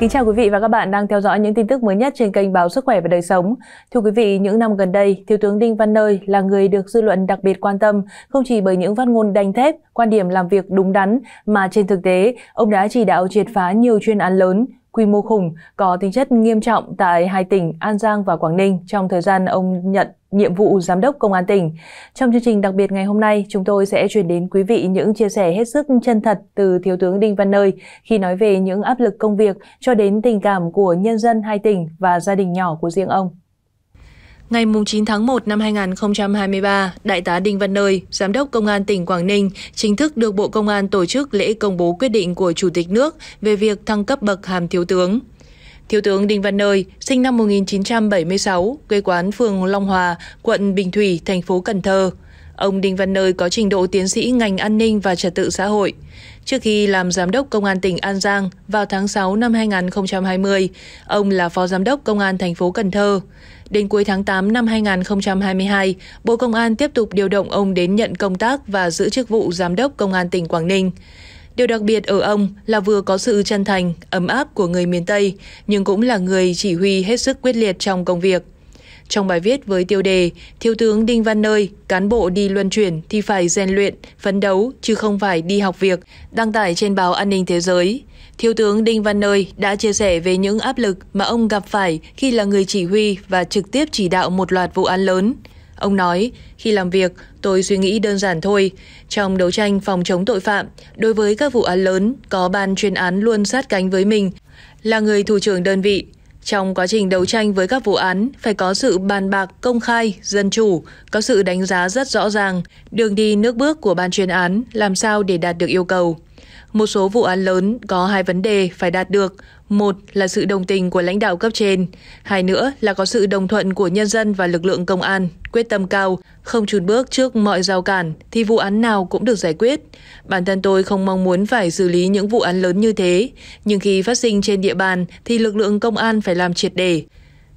Kính chào quý vị và các bạn đang theo dõi những tin tức mới nhất trên kênh Báo Sức khỏe và Đời sống. Thưa quý vị, những năm gần đây, Thiếu tướng Đinh Văn Nơi là người được dư luận đặc biệt quan tâm, không chỉ bởi những phát ngôn đanh thép, quan điểm làm việc đúng đắn, mà trên thực tế, ông đã chỉ đạo triệt phá nhiều chuyên án lớn, quy mô khủng có tính chất nghiêm trọng tại hai tỉnh An Giang và Quảng Ninh trong thời gian ông nhận nhiệm vụ giám đốc công an tỉnh. Trong chương trình đặc biệt ngày hôm nay, chúng tôi sẽ chuyển đến quý vị những chia sẻ hết sức chân thật từ Thiếu tướng Đinh Văn Nơi khi nói về những áp lực công việc cho đến tình cảm của nhân dân hai tỉnh và gia đình nhỏ của riêng ông. Ngày 9 tháng 1 năm 2023, Đại tá Đinh Văn Nơi, Giám đốc Công an tỉnh Quảng Ninh, chính thức được Bộ Công an tổ chức lễ công bố quyết định của Chủ tịch nước về việc thăng cấp bậc hàm thiếu tướng. Thiếu tướng Đinh Văn Nơi, sinh năm 1976, quê quán phường Long Hòa, quận Bình Thủy, thành phố Cần Thơ. Ông Đinh Văn Nơi có trình độ tiến sĩ ngành an ninh và trật tự xã hội. Trước khi làm giám đốc công an tỉnh An Giang vào tháng 6 năm 2020, ông là phó giám đốc công an thành phố Cần Thơ. Đến cuối tháng 8 năm 2022, Bộ Công an tiếp tục điều động ông đến nhận công tác và giữ chức vụ Giám đốc Công an tỉnh Quảng Ninh. Điều đặc biệt ở ông là vừa có sự chân thành, ấm áp của người miền Tây, nhưng cũng là người chỉ huy hết sức quyết liệt trong công việc. Trong bài viết với tiêu đề Thiếu tướng Đinh Văn Nơi, cán bộ đi luân chuyển thì phải rèn luyện, phấn đấu chứ không phải đi học việc, đăng tải trên báo An ninh Thế giới, Thiếu tướng Đinh Văn Nơi đã chia sẻ về những áp lực mà ông gặp phải khi là người chỉ huy và trực tiếp chỉ đạo một loạt vụ án lớn. Ông nói, khi làm việc, tôi suy nghĩ đơn giản thôi. Trong đấu tranh phòng chống tội phạm, đối với các vụ án lớn, có ban chuyên án luôn sát cánh với mình, là người thủ trưởng đơn vị. Trong quá trình đấu tranh với các vụ án, phải có sự bàn bạc công khai, dân chủ, có sự đánh giá rất rõ ràng, đường đi nước bước của ban chuyên án làm sao để đạt được yêu cầu một số vụ án lớn có hai vấn đề phải đạt được. Một là sự đồng tình của lãnh đạo cấp trên, hai nữa là có sự đồng thuận của nhân dân và lực lượng công an, quyết tâm cao, không chùn bước trước mọi rào cản thì vụ án nào cũng được giải quyết. Bản thân tôi không mong muốn phải xử lý những vụ án lớn như thế, nhưng khi phát sinh trên địa bàn thì lực lượng công an phải làm triệt đề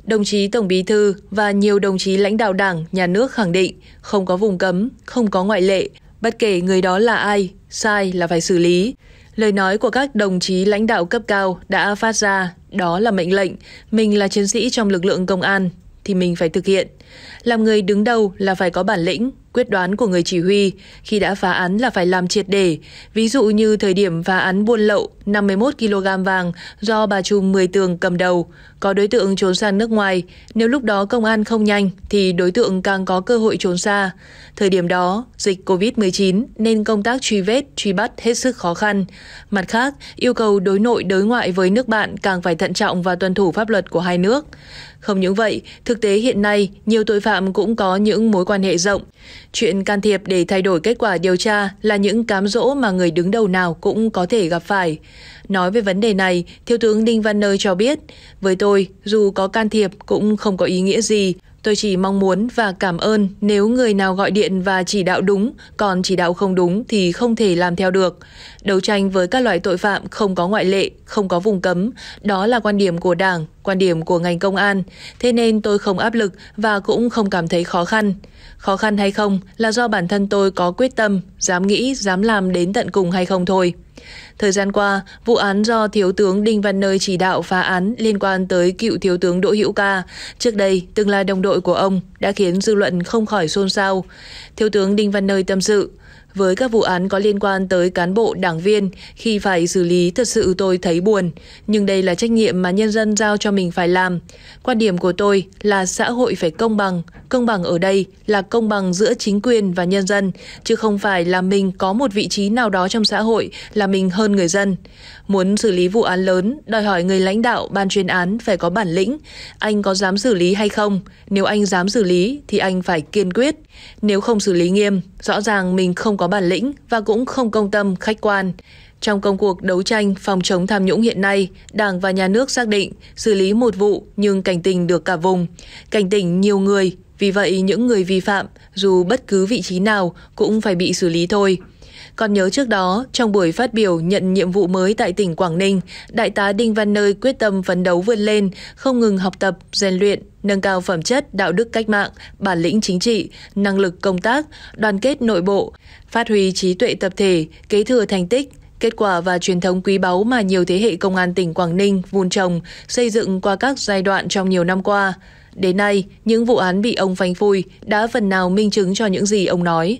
Đồng chí Tổng Bí Thư và nhiều đồng chí lãnh đạo Đảng, Nhà nước khẳng định không có vùng cấm, không có ngoại lệ, Bất kể người đó là ai, sai là phải xử lý. Lời nói của các đồng chí lãnh đạo cấp cao đã phát ra, đó là mệnh lệnh, mình là chiến sĩ trong lực lượng công an thì mình phải thực hiện. Làm người đứng đầu là phải có bản lĩnh, quyết đoán của người chỉ huy khi đã phá án là phải làm triệt để, ví dụ như thời điểm phá án buôn lậu 51 kg vàng do bà Trùm 10 tường cầm đầu, có đối tượng trốn sang nước ngoài, nếu lúc đó công an không nhanh thì đối tượng càng có cơ hội trốn xa. Thời điểm đó, dịch Covid-19 nên công tác truy vết, truy bắt hết sức khó khăn. Mặt khác, yêu cầu đối nội đối ngoại với nước bạn càng phải thận trọng và tuân thủ pháp luật của hai nước. Không những vậy, thực tế hiện nay, nhiều tội phạm cũng có những mối quan hệ rộng. Chuyện can thiệp để thay đổi kết quả điều tra là những cám dỗ mà người đứng đầu nào cũng có thể gặp phải. Nói về vấn đề này, Thiếu tướng Đinh Văn Nơi cho biết, với tôi, dù có can thiệp cũng không có ý nghĩa gì, Tôi chỉ mong muốn và cảm ơn nếu người nào gọi điện và chỉ đạo đúng, còn chỉ đạo không đúng thì không thể làm theo được. Đấu tranh với các loại tội phạm không có ngoại lệ, không có vùng cấm, đó là quan điểm của Đảng, quan điểm của ngành công an, thế nên tôi không áp lực và cũng không cảm thấy khó khăn. Khó khăn hay không là do bản thân tôi có quyết tâm, dám nghĩ, dám làm đến tận cùng hay không thôi. Thời gian qua, vụ án do Thiếu tướng Đinh Văn Nơi chỉ đạo phá án liên quan tới cựu Thiếu tướng Đỗ Hữu Ca, trước đây từng là đồng đội của ông, đã khiến dư luận không khỏi xôn xao. Thiếu tướng Đinh Văn Nơi tâm sự, với các vụ án có liên quan tới cán bộ, đảng viên, khi phải xử lý thật sự tôi thấy buồn, nhưng đây là trách nhiệm mà nhân dân giao cho mình phải làm. Quan điểm của tôi là xã hội phải công bằng, công bằng ở đây là công bằng giữa chính quyền và nhân dân, chứ không phải là mình có một vị trí nào đó trong xã hội là mình hơn người dân. Muốn xử lý vụ án lớn, đòi hỏi người lãnh đạo ban chuyên án phải có bản lĩnh, anh có dám xử lý hay không? Nếu anh dám xử lý thì anh phải kiên quyết, nếu không xử lý nghiêm, rõ ràng mình không có bản lĩnh và cũng không công tâm khách quan. Trong công cuộc đấu tranh phòng chống tham nhũng hiện nay, Đảng và Nhà nước xác định xử lý một vụ nhưng cảnh tỉnh được cả vùng, cảnh tỉnh nhiều người, vì vậy những người vi phạm dù bất cứ vị trí nào cũng phải bị xử lý thôi. Còn nhớ trước đó, trong buổi phát biểu nhận nhiệm vụ mới tại tỉnh Quảng Ninh, Đại tá Đinh Văn Nơi quyết tâm phấn đấu vươn lên, không ngừng học tập, rèn luyện, nâng cao phẩm chất, đạo đức cách mạng, bản lĩnh chính trị, năng lực công tác, đoàn kết nội bộ, phát huy trí tuệ tập thể, kế thừa thành tích, kết quả và truyền thống quý báu mà nhiều thế hệ công an tỉnh Quảng Ninh vun trồng, xây dựng qua các giai đoạn trong nhiều năm qua. Đến nay, những vụ án bị ông phanh phui đã phần nào minh chứng cho những gì ông nói.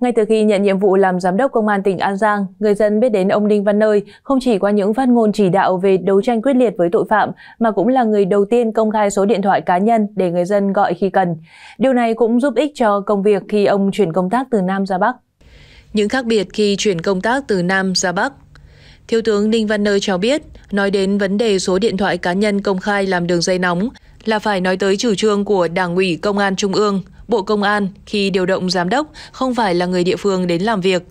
Ngay từ khi nhận nhiệm vụ làm giám đốc công an tỉnh An Giang, người dân biết đến ông Đinh Văn Nơi không chỉ qua những phát ngôn chỉ đạo về đấu tranh quyết liệt với tội phạm mà cũng là người đầu tiên công khai số điện thoại cá nhân để người dân gọi khi cần. Điều này cũng giúp ích cho công việc khi ông chuyển công tác từ Nam ra Bắc. Những khác biệt khi chuyển công tác từ Nam ra Bắc Thiếu tướng Đinh Văn Nơi cho biết, nói đến vấn đề số điện thoại cá nhân công khai làm đường dây nóng là phải nói tới chủ trương của Đảng ủy Công an Trung ương – Bộ Công an khi điều động giám đốc không phải là người địa phương đến làm việc.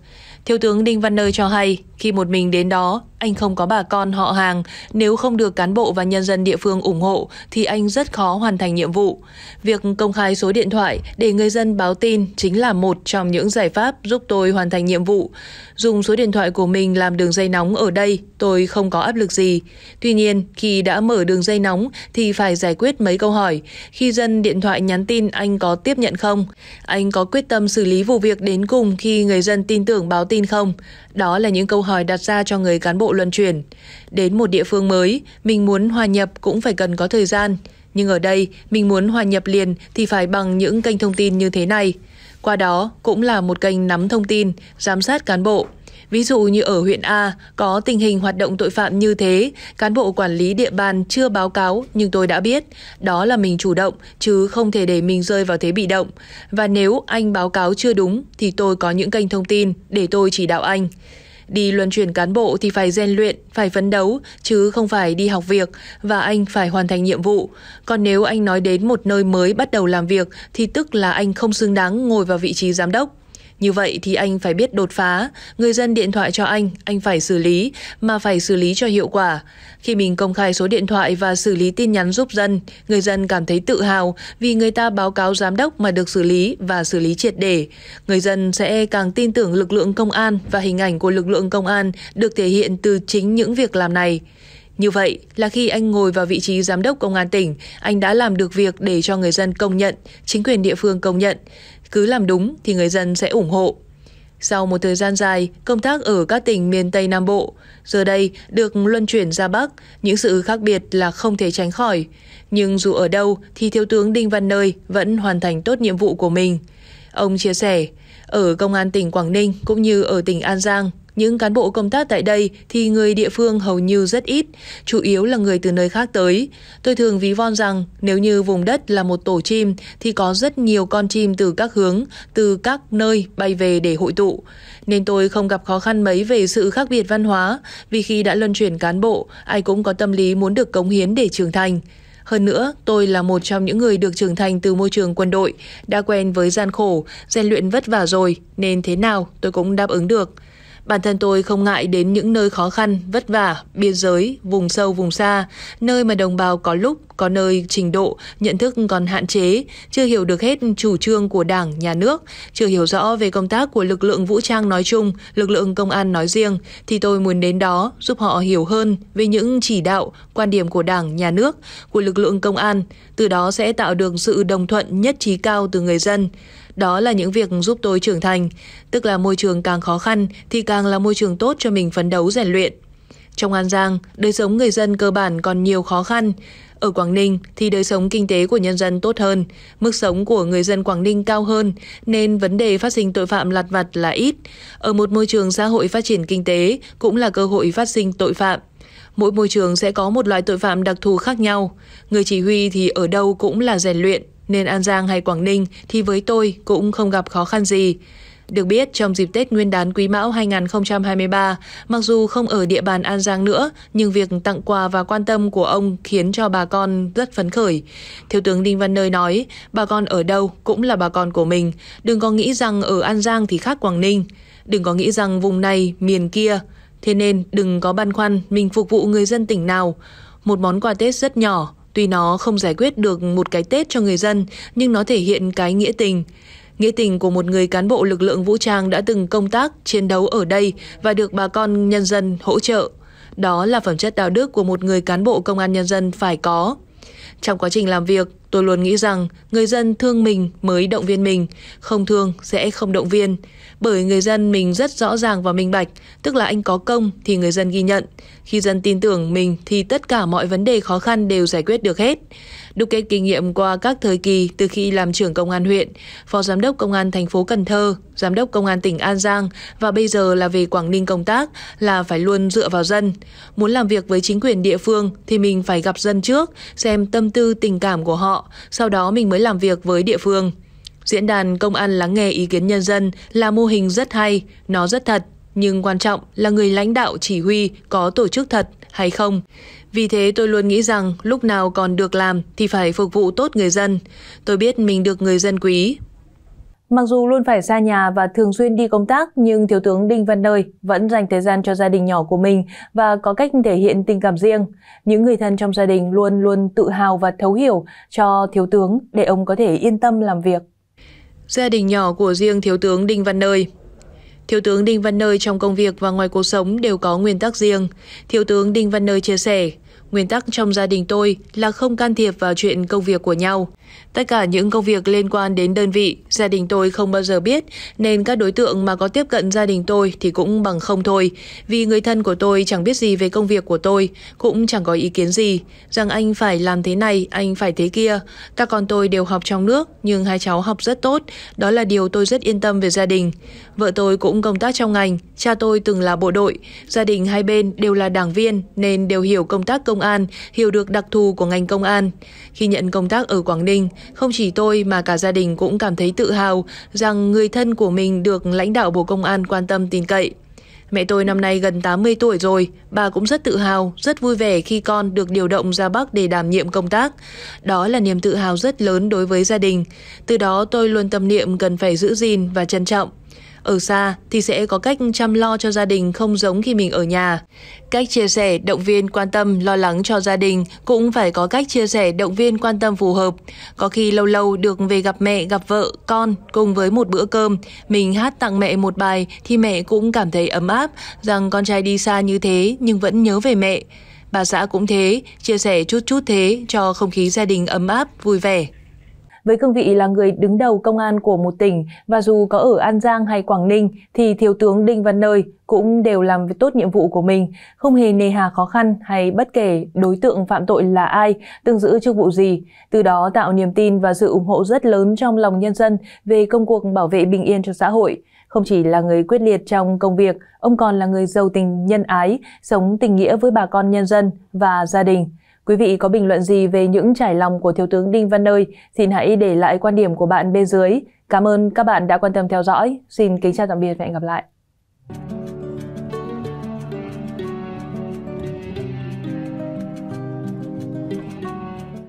Thiếu tướng Đinh Văn Nơi cho hay, khi một mình đến đó, anh không có bà con họ hàng, nếu không được cán bộ và nhân dân địa phương ủng hộ thì anh rất khó hoàn thành nhiệm vụ. Việc công khai số điện thoại để người dân báo tin chính là một trong những giải pháp giúp tôi hoàn thành nhiệm vụ. Dùng số điện thoại của mình làm đường dây nóng ở đây, tôi không có áp lực gì. Tuy nhiên, khi đã mở đường dây nóng thì phải giải quyết mấy câu hỏi. Khi dân điện thoại nhắn tin anh có tiếp nhận không? Anh có quyết tâm xử lý vụ việc đến cùng khi người dân tin tưởng báo tin vaccine không? Đó là những câu hỏi đặt ra cho người cán bộ luân chuyển. Đến một địa phương mới, mình muốn hòa nhập cũng phải cần có thời gian. Nhưng ở đây, mình muốn hòa nhập liền thì phải bằng những kênh thông tin như thế này. Qua đó cũng là một kênh nắm thông tin, giám sát cán bộ, Ví dụ như ở huyện A có tình hình hoạt động tội phạm như thế, cán bộ quản lý địa bàn chưa báo cáo nhưng tôi đã biết, đó là mình chủ động chứ không thể để mình rơi vào thế bị động. Và nếu anh báo cáo chưa đúng thì tôi có những kênh thông tin để tôi chỉ đạo anh. Đi luân chuyển cán bộ thì phải rèn luyện, phải phấn đấu, chứ không phải đi học việc, và anh phải hoàn thành nhiệm vụ. Còn nếu anh nói đến một nơi mới bắt đầu làm việc, thì tức là anh không xứng đáng ngồi vào vị trí giám đốc. Như vậy thì anh phải biết đột phá, người dân điện thoại cho anh, anh phải xử lý, mà phải xử lý cho hiệu quả. Khi mình công khai số điện thoại và xử lý tin nhắn giúp dân, người dân cảm thấy tự hào vì người ta báo cáo giám đốc mà được xử lý và xử lý triệt để. Người dân sẽ càng tin tưởng lực lượng công an và hình ảnh của lực lượng công an được thể hiện từ chính những việc làm này. Như vậy là khi anh ngồi vào vị trí giám đốc công an tỉnh, anh đã làm được việc để cho người dân công nhận, chính quyền địa phương công nhận. Cứ làm đúng thì người dân sẽ ủng hộ. Sau một thời gian dài công tác ở các tỉnh miền Tây Nam Bộ, giờ đây được luân chuyển ra Bắc, những sự khác biệt là không thể tránh khỏi. Nhưng dù ở đâu thì Thiếu tướng Đinh Văn Nơi vẫn hoàn thành tốt nhiệm vụ của mình. Ông chia sẻ, ở Công an tỉnh Quảng Ninh cũng như ở tỉnh An Giang, những cán bộ công tác tại đây thì người địa phương hầu như rất ít, chủ yếu là người từ nơi khác tới. Tôi thường ví von rằng nếu như vùng đất là một tổ chim thì có rất nhiều con chim từ các hướng, từ các nơi bay về để hội tụ. Nên tôi không gặp khó khăn mấy về sự khác biệt văn hóa, vì khi đã luân chuyển cán bộ, ai cũng có tâm lý muốn được cống hiến để trưởng thành. Hơn nữa, tôi là một trong những người được trưởng thành từ môi trường quân đội, đã quen với gian khổ, rèn luyện vất vả rồi, nên thế nào tôi cũng đáp ứng được. Bản thân tôi không ngại đến những nơi khó khăn, vất vả, biên giới, vùng sâu, vùng xa, nơi mà đồng bào có lúc, có nơi trình độ, nhận thức còn hạn chế, chưa hiểu được hết chủ trương của Đảng, Nhà nước, chưa hiểu rõ về công tác của lực lượng vũ trang nói chung, lực lượng công an nói riêng, thì tôi muốn đến đó giúp họ hiểu hơn về những chỉ đạo, quan điểm của Đảng, Nhà nước, của lực lượng công an, từ đó sẽ tạo được sự đồng thuận nhất trí cao từ người dân. Đó là những việc giúp tôi trưởng thành, tức là môi trường càng khó khăn thì càng là môi trường tốt cho mình phấn đấu rèn luyện. Trong An Giang, đời sống người dân cơ bản còn nhiều khó khăn. Ở Quảng Ninh thì đời sống kinh tế của nhân dân tốt hơn, mức sống của người dân Quảng Ninh cao hơn nên vấn đề phát sinh tội phạm lặt vặt là ít. Ở một môi trường xã hội phát triển kinh tế cũng là cơ hội phát sinh tội phạm. Mỗi môi trường sẽ có một loại tội phạm đặc thù khác nhau. Người chỉ huy thì ở đâu cũng là rèn luyện, nên An Giang hay Quảng Ninh thì với tôi cũng không gặp khó khăn gì. Được biết, trong dịp Tết Nguyên đán Quý Mão 2023, mặc dù không ở địa bàn An Giang nữa, nhưng việc tặng quà và quan tâm của ông khiến cho bà con rất phấn khởi. Thiếu tướng Đinh Văn Nơi nói, bà con ở đâu cũng là bà con của mình, đừng có nghĩ rằng ở An Giang thì khác Quảng Ninh, đừng có nghĩ rằng vùng này, miền kia. Thế nên đừng có băn khoăn mình phục vụ người dân tỉnh nào. Một món quà Tết rất nhỏ, Tuy nó không giải quyết được một cái Tết cho người dân, nhưng nó thể hiện cái nghĩa tình. Nghĩa tình của một người cán bộ lực lượng vũ trang đã từng công tác, chiến đấu ở đây và được bà con nhân dân hỗ trợ. Đó là phẩm chất đạo đức của một người cán bộ công an nhân dân phải có. Trong quá trình làm việc, Tôi luôn nghĩ rằng người dân thương mình mới động viên mình, không thương sẽ không động viên. Bởi người dân mình rất rõ ràng và minh bạch, tức là anh có công thì người dân ghi nhận. Khi dân tin tưởng mình thì tất cả mọi vấn đề khó khăn đều giải quyết được hết. Đúc kết kinh nghiệm qua các thời kỳ từ khi làm trưởng công an huyện, phó giám đốc công an thành phố Cần Thơ, giám đốc công an tỉnh An Giang và bây giờ là về Quảng Ninh công tác là phải luôn dựa vào dân. Muốn làm việc với chính quyền địa phương thì mình phải gặp dân trước, xem tâm tư tình cảm của họ, sau đó mình mới làm việc với địa phương. Diễn đàn công an lắng nghe ý kiến nhân dân là mô hình rất hay, nó rất thật, nhưng quan trọng là người lãnh đạo chỉ huy có tổ chức thật hay không. Vì thế tôi luôn nghĩ rằng lúc nào còn được làm thì phải phục vụ tốt người dân. Tôi biết mình được người dân quý, Mặc dù luôn phải xa nhà và thường xuyên đi công tác, nhưng Thiếu tướng Đinh Văn Nơi vẫn dành thời gian cho gia đình nhỏ của mình và có cách thể hiện tình cảm riêng. Những người thân trong gia đình luôn luôn tự hào và thấu hiểu cho Thiếu tướng để ông có thể yên tâm làm việc. Gia đình nhỏ của riêng Thiếu tướng Đinh Văn Nơi Thiếu tướng Đinh Văn Nơi trong công việc và ngoài cuộc sống đều có nguyên tắc riêng. Thiếu tướng Đinh Văn Nơi chia sẻ, Nguyên tắc trong gia đình tôi là không can thiệp vào chuyện công việc của nhau. Tất cả những công việc liên quan đến đơn vị, gia đình tôi không bao giờ biết, nên các đối tượng mà có tiếp cận gia đình tôi thì cũng bằng không thôi. Vì người thân của tôi chẳng biết gì về công việc của tôi, cũng chẳng có ý kiến gì, rằng anh phải làm thế này, anh phải thế kia. Các con tôi đều học trong nước, nhưng hai cháu học rất tốt, đó là điều tôi rất yên tâm về gia đình. Vợ tôi cũng công tác trong ngành, cha tôi từng là bộ đội, gia đình hai bên đều là đảng viên nên đều hiểu công tác công công an, hiểu được đặc thù của ngành công an. Khi nhận công tác ở Quảng Ninh, không chỉ tôi mà cả gia đình cũng cảm thấy tự hào rằng người thân của mình được lãnh đạo Bộ Công an quan tâm tin cậy. Mẹ tôi năm nay gần 80 tuổi rồi, bà cũng rất tự hào, rất vui vẻ khi con được điều động ra Bắc để đảm nhiệm công tác. Đó là niềm tự hào rất lớn đối với gia đình. Từ đó tôi luôn tâm niệm cần phải giữ gìn và trân trọng. Ở xa thì sẽ có cách chăm lo cho gia đình không giống khi mình ở nhà. Cách chia sẻ, động viên, quan tâm, lo lắng cho gia đình cũng phải có cách chia sẻ, động viên, quan tâm phù hợp. Có khi lâu lâu được về gặp mẹ, gặp vợ, con cùng với một bữa cơm, mình hát tặng mẹ một bài thì mẹ cũng cảm thấy ấm áp rằng con trai đi xa như thế nhưng vẫn nhớ về mẹ. Bà xã cũng thế, chia sẻ chút chút thế cho không khí gia đình ấm áp, vui vẻ. Với cương vị là người đứng đầu công an của một tỉnh và dù có ở An Giang hay Quảng Ninh thì Thiếu tướng Đinh Văn Nơi cũng đều làm tốt nhiệm vụ của mình, không hề nề hà khó khăn hay bất kể đối tượng phạm tội là ai, từng giữ chức vụ gì, từ đó tạo niềm tin và sự ủng hộ rất lớn trong lòng nhân dân về công cuộc bảo vệ bình yên cho xã hội. Không chỉ là người quyết liệt trong công việc, ông còn là người giàu tình nhân ái, sống tình nghĩa với bà con nhân dân và gia đình. Quý vị có bình luận gì về những trải lòng của Thiếu tướng Đinh Văn Nơi? Xin hãy để lại quan điểm của bạn bên dưới. Cảm ơn các bạn đã quan tâm theo dõi. Xin kính chào tạm biệt và hẹn gặp lại.